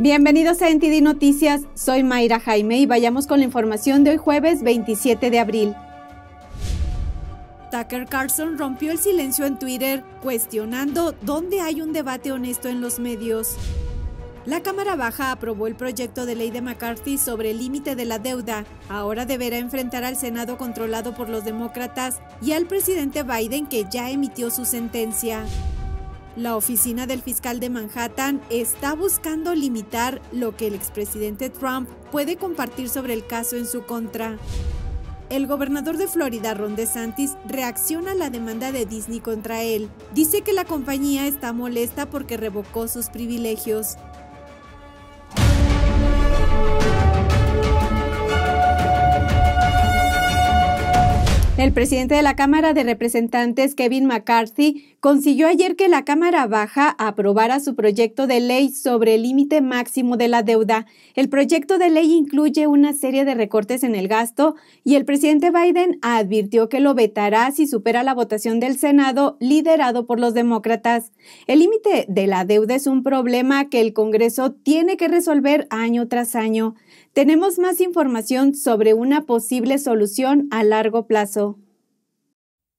Bienvenidos a NTD Noticias, soy Mayra Jaime y vayamos con la información de hoy jueves 27 de abril. Tucker Carlson rompió el silencio en Twitter, cuestionando dónde hay un debate honesto en los medios. La Cámara Baja aprobó el proyecto de ley de McCarthy sobre el límite de la deuda. Ahora deberá enfrentar al Senado controlado por los demócratas y al presidente Biden que ya emitió su sentencia. La oficina del fiscal de Manhattan está buscando limitar lo que el expresidente Trump puede compartir sobre el caso en su contra. El gobernador de Florida, Ron DeSantis, reacciona a la demanda de Disney contra él. Dice que la compañía está molesta porque revocó sus privilegios. El presidente de la Cámara de Representantes, Kevin McCarthy, consiguió ayer que la Cámara Baja aprobara su proyecto de ley sobre el límite máximo de la deuda. El proyecto de ley incluye una serie de recortes en el gasto y el presidente Biden advirtió que lo vetará si supera la votación del Senado liderado por los demócratas. El límite de la deuda es un problema que el Congreso tiene que resolver año tras año. Tenemos más información sobre una posible solución a largo plazo.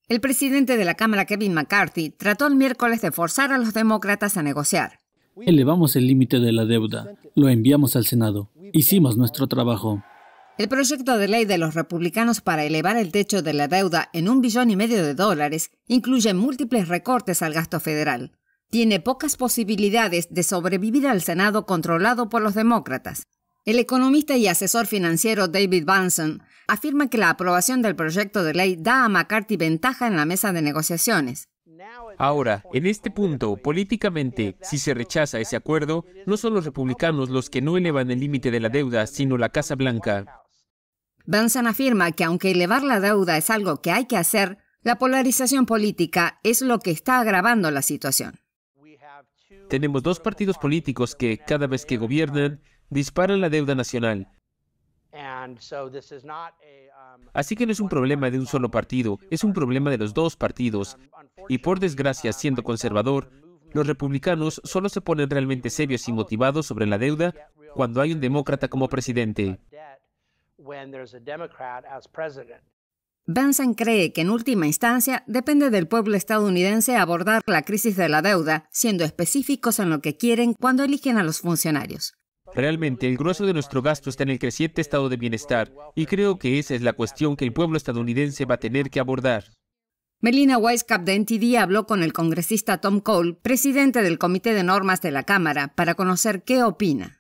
El presidente de la Cámara, Kevin McCarthy, trató el miércoles de forzar a los demócratas a negociar. Elevamos el límite de la deuda, lo enviamos al Senado, hicimos nuestro trabajo. El proyecto de ley de los republicanos para elevar el techo de la deuda en un billón y medio de dólares incluye múltiples recortes al gasto federal. Tiene pocas posibilidades de sobrevivir al Senado controlado por los demócratas. El economista y asesor financiero David Banson afirma que la aprobación del proyecto de ley da a McCarthy ventaja en la mesa de negociaciones. Ahora, en este punto, políticamente, si se rechaza ese acuerdo, no son los republicanos los que no elevan el límite de la deuda, sino la Casa Blanca. Benson afirma que aunque elevar la deuda es algo que hay que hacer, la polarización política es lo que está agravando la situación. Tenemos dos partidos políticos que, cada vez que gobiernan, dispara la deuda nacional. Um, Así que no es un problema de un solo partido, es un problema de los dos partidos. Um, y por desgracia, uh, siendo conservador, los republicanos solo se ponen realmente serios y motivados sobre la deuda cuando hay un demócrata como presidente. Benson cree que en última instancia depende del pueblo estadounidense abordar la crisis de la deuda, siendo específicos en lo que quieren cuando eligen a los funcionarios. Realmente el grueso de nuestro gasto está en el creciente estado de bienestar y creo que esa es la cuestión que el pueblo estadounidense va a tener que abordar. Melina Whitecap de NTD habló con el congresista Tom Cole, presidente del Comité de Normas de la Cámara, para conocer qué opina.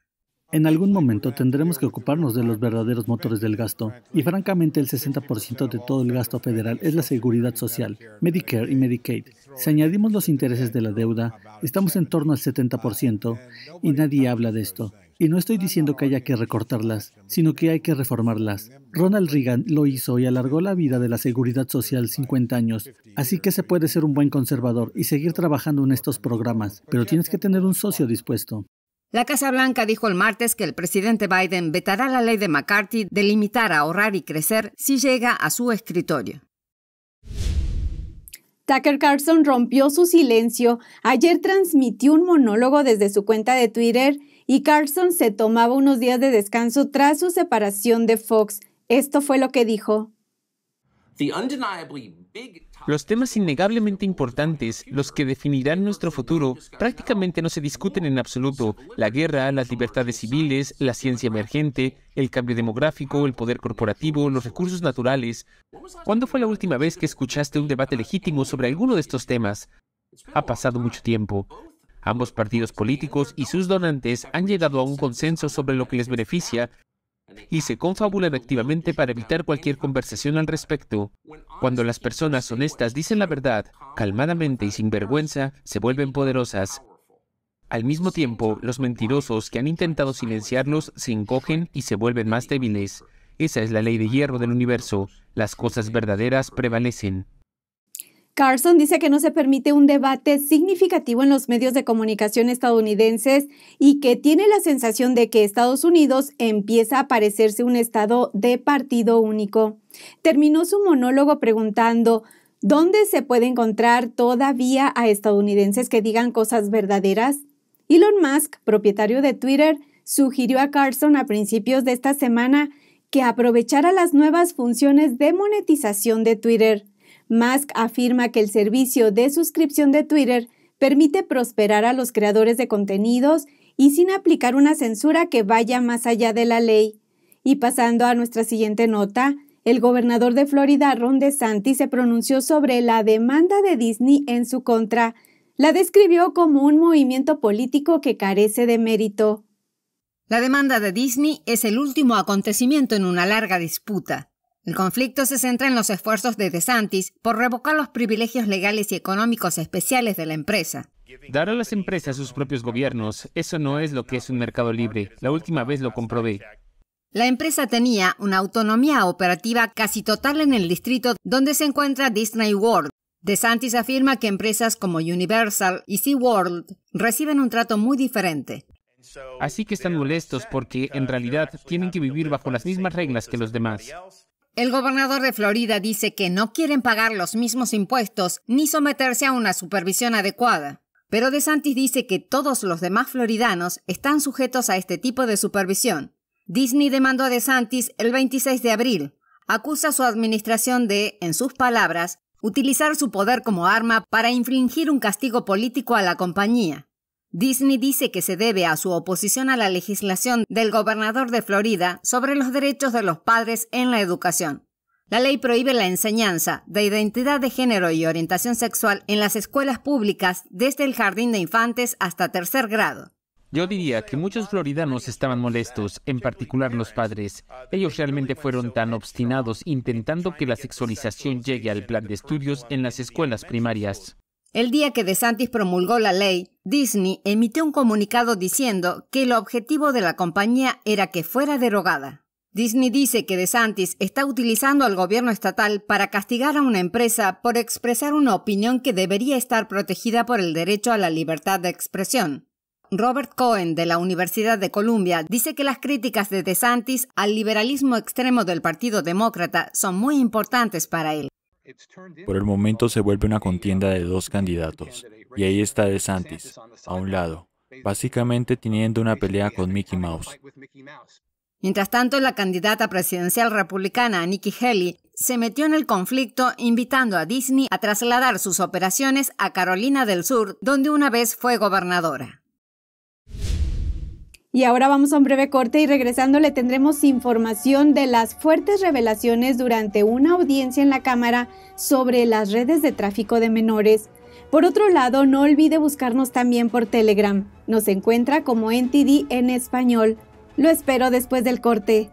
En algún momento tendremos que ocuparnos de los verdaderos motores del gasto, y francamente el 60% de todo el gasto federal es la seguridad social, Medicare y Medicaid. Si añadimos los intereses de la deuda, estamos en torno al 70%, y nadie habla de esto. Y no estoy diciendo que haya que recortarlas, sino que hay que reformarlas. Ronald Reagan lo hizo y alargó la vida de la seguridad social 50 años, así que se puede ser un buen conservador y seguir trabajando en estos programas, pero tienes que tener un socio dispuesto. La Casa Blanca dijo el martes que el presidente Biden vetará la ley de McCarthy de limitar a ahorrar y crecer si llega a su escritorio. Tucker Carlson rompió su silencio. Ayer transmitió un monólogo desde su cuenta de Twitter y Carlson se tomaba unos días de descanso tras su separación de Fox. Esto fue lo que dijo. Los temas innegablemente importantes, los que definirán nuestro futuro, prácticamente no se discuten en absoluto. La guerra, las libertades civiles, la ciencia emergente, el cambio demográfico, el poder corporativo, los recursos naturales. ¿Cuándo fue la última vez que escuchaste un debate legítimo sobre alguno de estos temas? Ha pasado mucho tiempo. Ambos partidos políticos y sus donantes han llegado a un consenso sobre lo que les beneficia y se confabulan activamente para evitar cualquier conversación al respecto. Cuando las personas honestas dicen la verdad, calmadamente y sin vergüenza, se vuelven poderosas. Al mismo tiempo, los mentirosos que han intentado silenciarlos se encogen y se vuelven más débiles. Esa es la ley de hierro del universo. Las cosas verdaderas prevalecen. Carson dice que no se permite un debate significativo en los medios de comunicación estadounidenses y que tiene la sensación de que Estados Unidos empieza a parecerse un estado de partido único. Terminó su monólogo preguntando, ¿dónde se puede encontrar todavía a estadounidenses que digan cosas verdaderas? Elon Musk, propietario de Twitter, sugirió a Carson a principios de esta semana que aprovechara las nuevas funciones de monetización de Twitter. Musk afirma que el servicio de suscripción de Twitter permite prosperar a los creadores de contenidos y sin aplicar una censura que vaya más allá de la ley. Y pasando a nuestra siguiente nota, el gobernador de Florida, Ron DeSantis, se pronunció sobre la demanda de Disney en su contra. La describió como un movimiento político que carece de mérito. La demanda de Disney es el último acontecimiento en una larga disputa. El conflicto se centra en los esfuerzos de DeSantis por revocar los privilegios legales y económicos especiales de la empresa. Dar a las empresas sus propios gobiernos, eso no es lo que es un mercado libre. La última vez lo comprobé. La empresa tenía una autonomía operativa casi total en el distrito donde se encuentra Disney World. DeSantis afirma que empresas como Universal y SeaWorld reciben un trato muy diferente. Así que están molestos porque en realidad tienen que vivir bajo las mismas reglas que los demás. El gobernador de Florida dice que no quieren pagar los mismos impuestos ni someterse a una supervisión adecuada. Pero DeSantis dice que todos los demás floridanos están sujetos a este tipo de supervisión. Disney demandó a DeSantis el 26 de abril. Acusa a su administración de, en sus palabras, utilizar su poder como arma para infringir un castigo político a la compañía. Disney dice que se debe a su oposición a la legislación del gobernador de Florida sobre los derechos de los padres en la educación. La ley prohíbe la enseñanza de identidad de género y orientación sexual en las escuelas públicas desde el jardín de infantes hasta tercer grado. Yo diría que muchos floridanos estaban molestos, en particular los padres. Ellos realmente fueron tan obstinados intentando que la sexualización llegue al plan de estudios en las escuelas primarias. El día que DeSantis promulgó la ley, Disney emitió un comunicado diciendo que el objetivo de la compañía era que fuera derogada. Disney dice que DeSantis está utilizando al gobierno estatal para castigar a una empresa por expresar una opinión que debería estar protegida por el derecho a la libertad de expresión. Robert Cohen de la Universidad de Columbia dice que las críticas de DeSantis al liberalismo extremo del Partido Demócrata son muy importantes para él. Por el momento se vuelve una contienda de dos candidatos, y ahí está DeSantis, a un lado, básicamente teniendo una pelea con Mickey Mouse. Mientras tanto, la candidata presidencial republicana Nikki Haley se metió en el conflicto invitando a Disney a trasladar sus operaciones a Carolina del Sur, donde una vez fue gobernadora. Y ahora vamos a un breve corte y regresando le tendremos información de las fuertes revelaciones durante una audiencia en la Cámara sobre las redes de tráfico de menores. Por otro lado, no olvide buscarnos también por Telegram. Nos encuentra como NTD en español. Lo espero después del corte.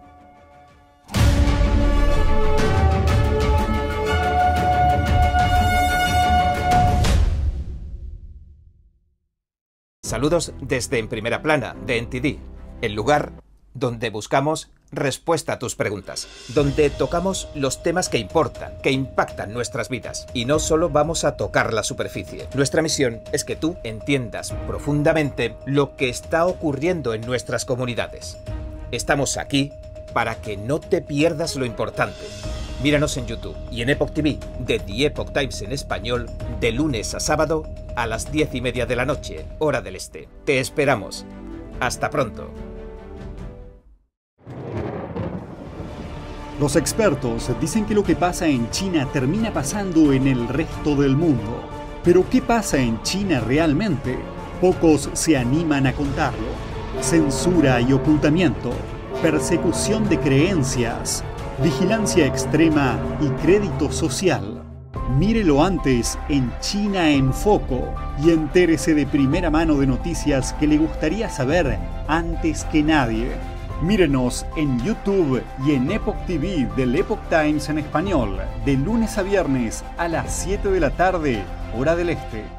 Saludos desde En Primera Plana, de NTD, el lugar donde buscamos respuesta a tus preguntas, donde tocamos los temas que importan, que impactan nuestras vidas. Y no solo vamos a tocar la superficie. Nuestra misión es que tú entiendas profundamente lo que está ocurriendo en nuestras comunidades. Estamos aquí para que no te pierdas lo importante. Míranos en YouTube y en Epoch TV de The Epoch Times en español de lunes a sábado a las 10 y media de la noche, hora del este. Te esperamos. Hasta pronto. Los expertos dicen que lo que pasa en China termina pasando en el resto del mundo. Pero ¿qué pasa en China realmente? Pocos se animan a contarlo. Censura y ocultamiento, persecución de creencias, vigilancia extrema y crédito social. Mírelo antes en China en Foco y entérese de primera mano de noticias que le gustaría saber antes que nadie. Mírenos en YouTube y en Epoch TV del Epoch Times en español, de lunes a viernes a las 7 de la tarde, hora del este.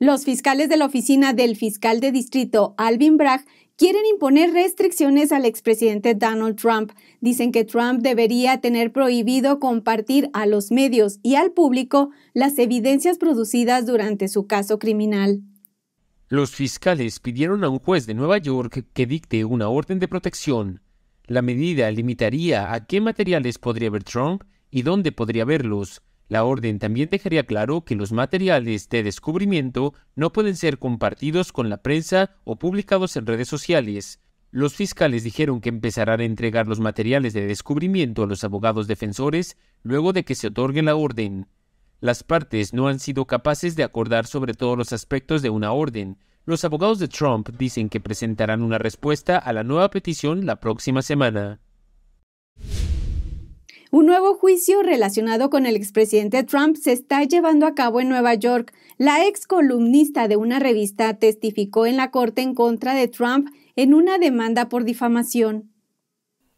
Los fiscales de la oficina del fiscal de distrito, Alvin Bragg, quieren imponer restricciones al expresidente Donald Trump. Dicen que Trump debería tener prohibido compartir a los medios y al público las evidencias producidas durante su caso criminal. Los fiscales pidieron a un juez de Nueva York que dicte una orden de protección. La medida limitaría a qué materiales podría ver Trump y dónde podría verlos, la orden también dejaría claro que los materiales de descubrimiento no pueden ser compartidos con la prensa o publicados en redes sociales. Los fiscales dijeron que empezarán a entregar los materiales de descubrimiento a los abogados defensores luego de que se otorgue la orden. Las partes no han sido capaces de acordar sobre todos los aspectos de una orden. Los abogados de Trump dicen que presentarán una respuesta a la nueva petición la próxima semana. Un nuevo juicio relacionado con el expresidente Trump se está llevando a cabo en Nueva York. La ex columnista de una revista testificó en la corte en contra de Trump en una demanda por difamación.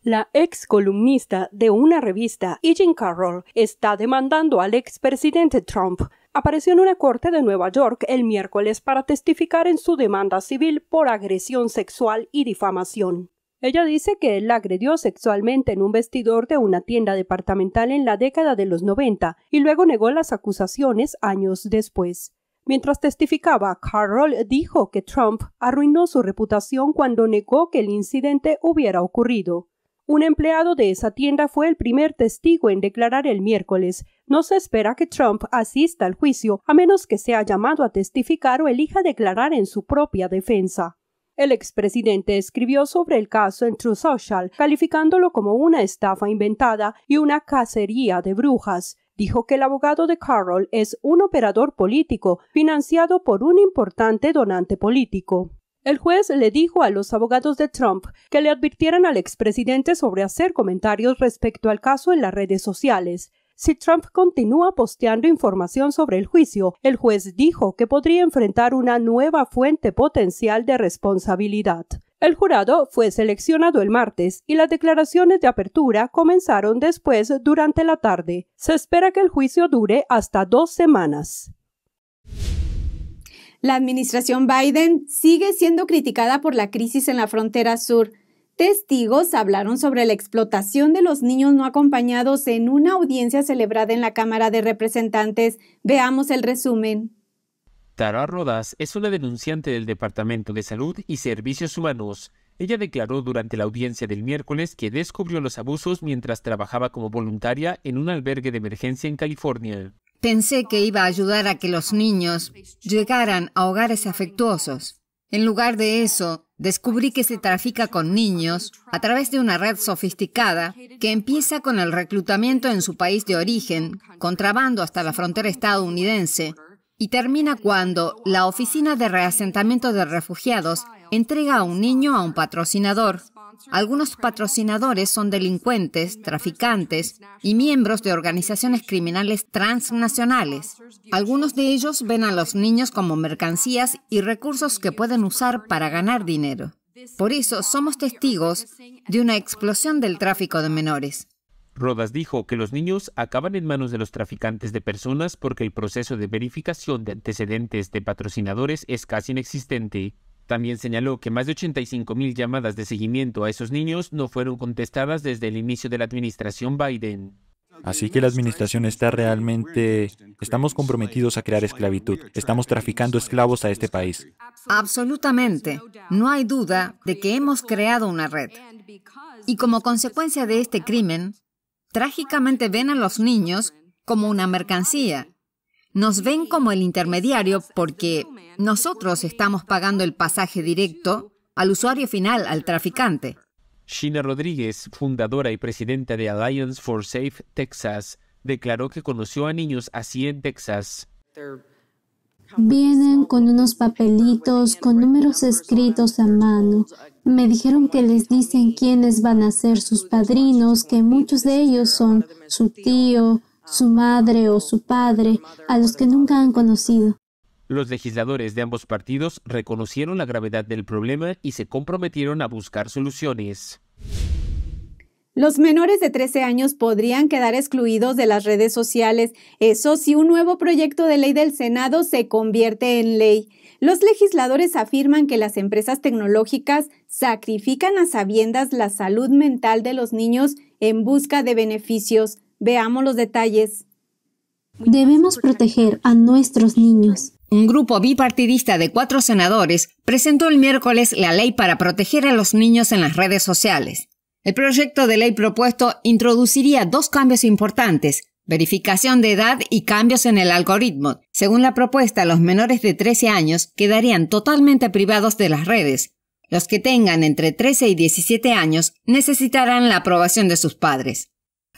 La ex columnista de una revista, Jean Carroll, está demandando al expresidente Trump. Apareció en una corte de Nueva York el miércoles para testificar en su demanda civil por agresión sexual y difamación. Ella dice que él la agredió sexualmente en un vestidor de una tienda departamental en la década de los 90 y luego negó las acusaciones años después. Mientras testificaba, Carroll dijo que Trump arruinó su reputación cuando negó que el incidente hubiera ocurrido. Un empleado de esa tienda fue el primer testigo en declarar el miércoles. No se espera que Trump asista al juicio, a menos que sea llamado a testificar o elija declarar en su propia defensa. El expresidente escribió sobre el caso en True Social, calificándolo como una estafa inventada y una cacería de brujas dijo que el abogado de Carroll es un operador político financiado por un importante donante político. El juez le dijo a los abogados de Trump que le advirtieran al expresidente sobre hacer comentarios respecto al caso en las redes sociales. Si Trump continúa posteando información sobre el juicio, el juez dijo que podría enfrentar una nueva fuente potencial de responsabilidad. El jurado fue seleccionado el martes y las declaraciones de apertura comenzaron después durante la tarde. Se espera que el juicio dure hasta dos semanas. La administración Biden sigue siendo criticada por la crisis en la frontera sur. Testigos hablaron sobre la explotación de los niños no acompañados en una audiencia celebrada en la Cámara de Representantes. Veamos el resumen. Tara Rodas es una denunciante del Departamento de Salud y Servicios Humanos. Ella declaró durante la audiencia del miércoles que descubrió los abusos mientras trabajaba como voluntaria en un albergue de emergencia en California. Pensé que iba a ayudar a que los niños llegaran a hogares afectuosos, en lugar de eso, descubrí que se trafica con niños a través de una red sofisticada que empieza con el reclutamiento en su país de origen, contrabando hasta la frontera estadounidense, y termina cuando la Oficina de Reasentamiento de Refugiados entrega a un niño a un patrocinador. Algunos patrocinadores son delincuentes, traficantes y miembros de organizaciones criminales transnacionales. Algunos de ellos ven a los niños como mercancías y recursos que pueden usar para ganar dinero. Por eso somos testigos de una explosión del tráfico de menores. Rodas dijo que los niños acaban en manos de los traficantes de personas porque el proceso de verificación de antecedentes de patrocinadores es casi inexistente. También señaló que más de 85 mil llamadas de seguimiento a esos niños no fueron contestadas desde el inicio de la administración Biden. Así que la administración está realmente... Estamos comprometidos a crear esclavitud. Estamos traficando esclavos a este país. Absolutamente. No hay duda de que hemos creado una red. Y como consecuencia de este crimen, trágicamente ven a los niños como una mercancía nos ven como el intermediario porque nosotros estamos pagando el pasaje directo al usuario final, al traficante. Sheena Rodríguez, fundadora y presidenta de Alliance for Safe Texas, declaró que conoció a niños así en Texas. Vienen con unos papelitos, con números escritos a mano. Me dijeron que les dicen quiénes van a ser sus padrinos, que muchos de ellos son su tío, su madre o su padre, a los que nunca han conocido. Los legisladores de ambos partidos reconocieron la gravedad del problema y se comprometieron a buscar soluciones. Los menores de 13 años podrían quedar excluidos de las redes sociales, eso si un nuevo proyecto de ley del Senado se convierte en ley. Los legisladores afirman que las empresas tecnológicas sacrifican a sabiendas la salud mental de los niños en busca de beneficios. Veamos los detalles. Debemos proteger a nuestros niños. Un grupo bipartidista de cuatro senadores presentó el miércoles la ley para proteger a los niños en las redes sociales. El proyecto de ley propuesto introduciría dos cambios importantes, verificación de edad y cambios en el algoritmo. Según la propuesta, los menores de 13 años quedarían totalmente privados de las redes. Los que tengan entre 13 y 17 años necesitarán la aprobación de sus padres.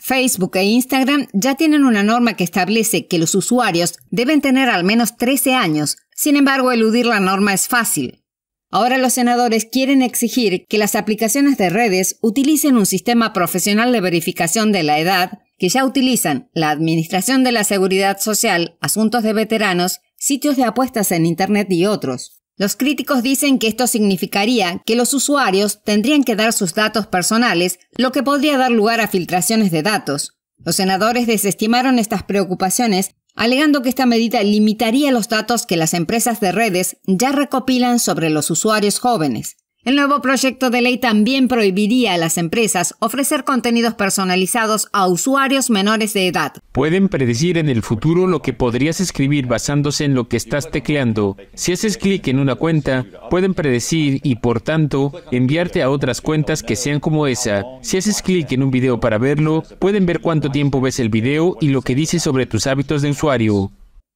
Facebook e Instagram ya tienen una norma que establece que los usuarios deben tener al menos 13 años. Sin embargo, eludir la norma es fácil. Ahora los senadores quieren exigir que las aplicaciones de redes utilicen un sistema profesional de verificación de la edad que ya utilizan la Administración de la Seguridad Social, asuntos de veteranos, sitios de apuestas en Internet y otros. Los críticos dicen que esto significaría que los usuarios tendrían que dar sus datos personales, lo que podría dar lugar a filtraciones de datos. Los senadores desestimaron estas preocupaciones, alegando que esta medida limitaría los datos que las empresas de redes ya recopilan sobre los usuarios jóvenes. El nuevo proyecto de ley también prohibiría a las empresas ofrecer contenidos personalizados a usuarios menores de edad. Pueden predecir en el futuro lo que podrías escribir basándose en lo que estás tecleando. Si haces clic en una cuenta, pueden predecir y, por tanto, enviarte a otras cuentas que sean como esa. Si haces clic en un video para verlo, pueden ver cuánto tiempo ves el video y lo que dice sobre tus hábitos de usuario.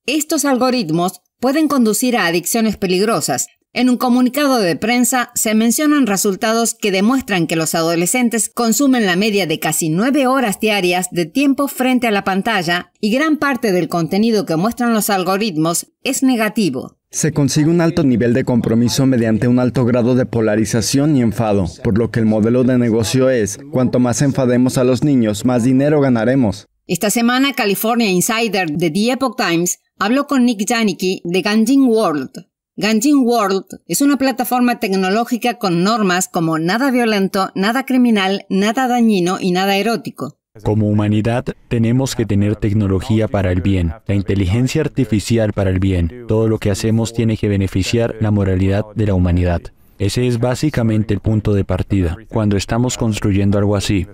Estos algoritmos pueden conducir a adicciones peligrosas, en un comunicado de prensa se mencionan resultados que demuestran que los adolescentes consumen la media de casi nueve horas diarias de tiempo frente a la pantalla y gran parte del contenido que muestran los algoritmos es negativo. Se consigue un alto nivel de compromiso mediante un alto grado de polarización y enfado, por lo que el modelo de negocio es, cuanto más enfademos a los niños, más dinero ganaremos. Esta semana California Insider de The Epoch Times habló con Nick Janicki de Ganjin World, Ganjin World es una plataforma tecnológica con normas como nada violento, nada criminal, nada dañino y nada erótico. Como humanidad tenemos que tener tecnología para el bien, la inteligencia artificial para el bien. Todo lo que hacemos tiene que beneficiar la moralidad de la humanidad. Ese es básicamente el punto de partida cuando estamos construyendo algo así.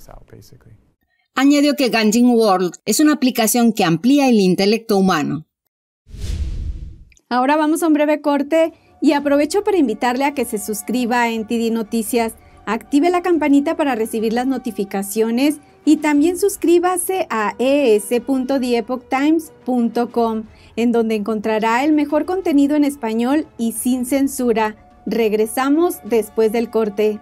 Añadió que Ganjin World es una aplicación que amplía el intelecto humano, Ahora vamos a un breve corte y aprovecho para invitarle a que se suscriba a NTD Noticias, active la campanita para recibir las notificaciones y también suscríbase a es.theepochtimes.com, en donde encontrará el mejor contenido en español y sin censura. Regresamos después del corte.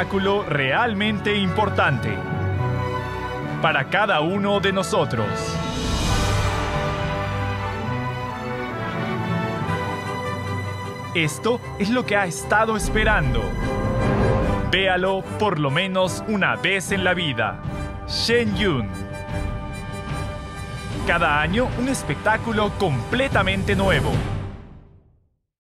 espectáculo realmente importante para cada uno de nosotros. Esto es lo que ha estado esperando. Véalo por lo menos una vez en la vida. Shen Yun. Cada año un espectáculo completamente nuevo.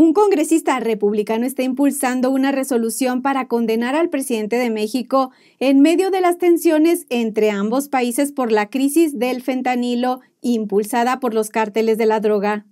Un congresista republicano está impulsando una resolución para condenar al presidente de México en medio de las tensiones entre ambos países por la crisis del fentanilo impulsada por los cárteles de la droga.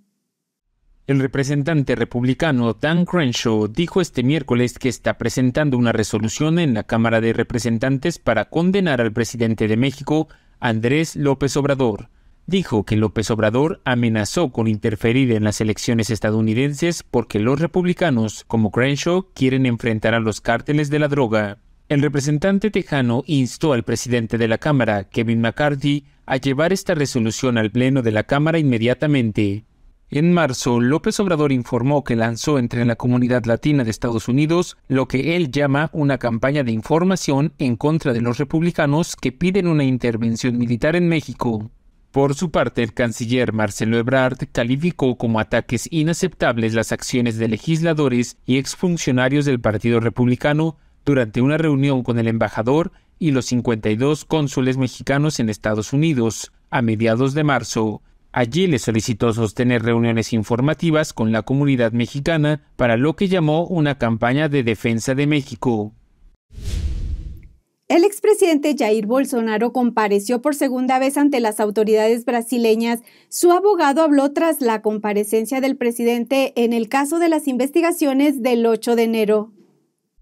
El representante republicano Dan Crenshaw dijo este miércoles que está presentando una resolución en la Cámara de Representantes para condenar al presidente de México, Andrés López Obrador, dijo que López Obrador amenazó con interferir en las elecciones estadounidenses porque los republicanos, como Crenshaw, quieren enfrentar a los cárteles de la droga. El representante tejano instó al presidente de la Cámara, Kevin McCarthy, a llevar esta resolución al Pleno de la Cámara inmediatamente. En marzo, López Obrador informó que lanzó entre la comunidad latina de Estados Unidos lo que él llama una campaña de información en contra de los republicanos que piden una intervención militar en México. Por su parte, el canciller Marcelo Ebrard calificó como ataques inaceptables las acciones de legisladores y exfuncionarios del Partido Republicano durante una reunión con el embajador y los 52 cónsules mexicanos en Estados Unidos a mediados de marzo. Allí le solicitó sostener reuniones informativas con la comunidad mexicana para lo que llamó una campaña de defensa de México. El expresidente Jair Bolsonaro compareció por segunda vez ante las autoridades brasileñas. Su abogado habló tras la comparecencia del presidente en el caso de las investigaciones del 8 de enero.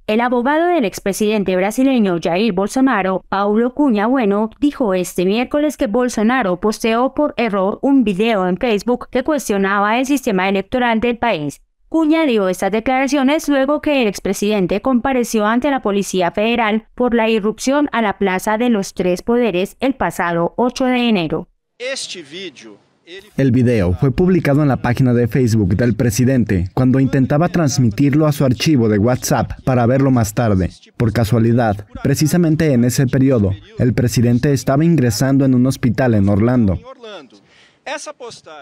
El abogado del expresidente brasileño Jair Bolsonaro, Paulo Cunha Bueno, dijo este miércoles que Bolsonaro posteó por error un video en Facebook que cuestionaba el sistema electoral del país. Cuña dio estas declaraciones luego que el expresidente compareció ante la Policía Federal por la irrupción a la Plaza de los Tres Poderes el pasado 8 de enero. Este el video fue publicado en la página de Facebook del presidente cuando intentaba transmitirlo a su archivo de WhatsApp para verlo más tarde. Por casualidad, precisamente en ese periodo, el presidente estaba ingresando en un hospital en Orlando.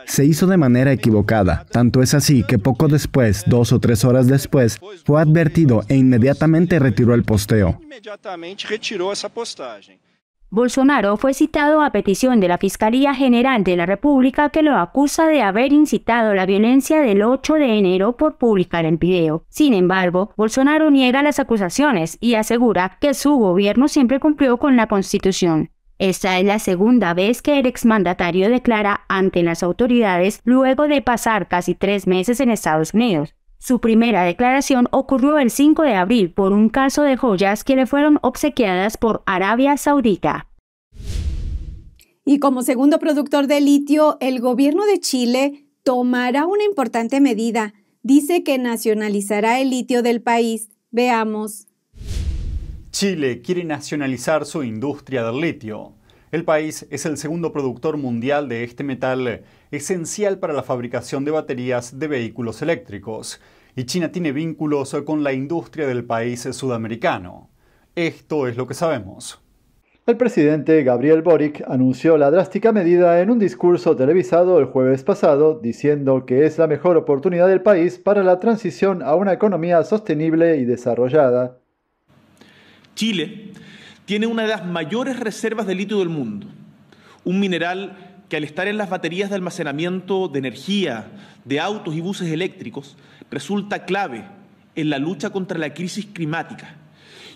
Se hizo de manera equivocada, tanto es así que poco después, dos o tres horas después, fue advertido e inmediatamente retiró el posteo. Bolsonaro fue citado a petición de la Fiscalía General de la República que lo acusa de haber incitado la violencia del 8 de enero por publicar el video. Sin embargo, Bolsonaro niega las acusaciones y asegura que su gobierno siempre cumplió con la Constitución. Esta es la segunda vez que el exmandatario declara ante las autoridades luego de pasar casi tres meses en Estados Unidos. Su primera declaración ocurrió el 5 de abril por un caso de joyas que le fueron obsequiadas por Arabia Saudita. Y como segundo productor de litio, el gobierno de Chile tomará una importante medida. Dice que nacionalizará el litio del país. Veamos. Chile quiere nacionalizar su industria del litio. El país es el segundo productor mundial de este metal, esencial para la fabricación de baterías de vehículos eléctricos, y China tiene vínculos con la industria del país sudamericano. Esto es lo que sabemos. El presidente Gabriel Boric anunció la drástica medida en un discurso televisado el jueves pasado, diciendo que es la mejor oportunidad del país para la transición a una economía sostenible y desarrollada. Chile tiene una de las mayores reservas de litio del mundo, un mineral que al estar en las baterías de almacenamiento de energía, de autos y buses eléctricos, resulta clave en la lucha contra la crisis climática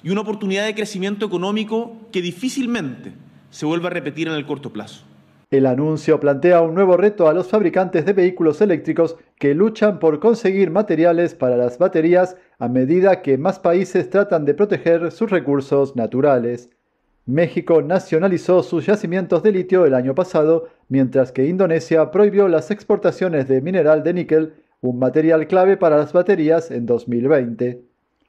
y una oportunidad de crecimiento económico que difícilmente se vuelve a repetir en el corto plazo. El anuncio plantea un nuevo reto a los fabricantes de vehículos eléctricos que luchan por conseguir materiales para las baterías a medida que más países tratan de proteger sus recursos naturales. México nacionalizó sus yacimientos de litio el año pasado, mientras que Indonesia prohibió las exportaciones de mineral de níquel, un material clave para las baterías, en 2020.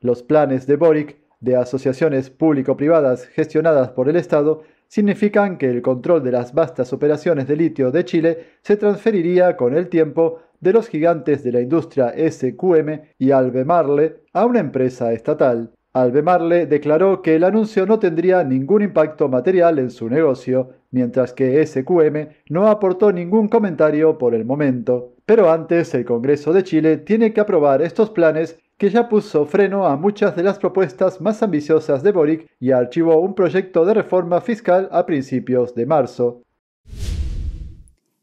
Los planes de Boric de asociaciones público-privadas gestionadas por el Estado significan que el control de las vastas operaciones de litio de Chile se transferiría con el tiempo de los gigantes de la industria SQM y Albemarle a una empresa estatal. Albemarle declaró que el anuncio no tendría ningún impacto material en su negocio, mientras que SQM no aportó ningún comentario por el momento. Pero antes el Congreso de Chile tiene que aprobar estos planes que ya puso freno a muchas de las propuestas más ambiciosas de Boric y archivó un proyecto de reforma fiscal a principios de marzo.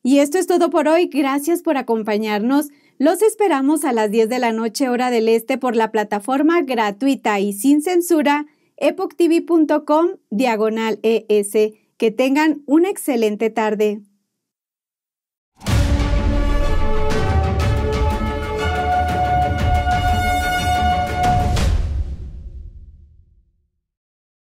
Y esto es todo por hoy. Gracias por acompañarnos. Los esperamos a las 10 de la noche hora del este por la plataforma gratuita y sin censura epochtv.com diagonal ES. Que tengan una excelente tarde.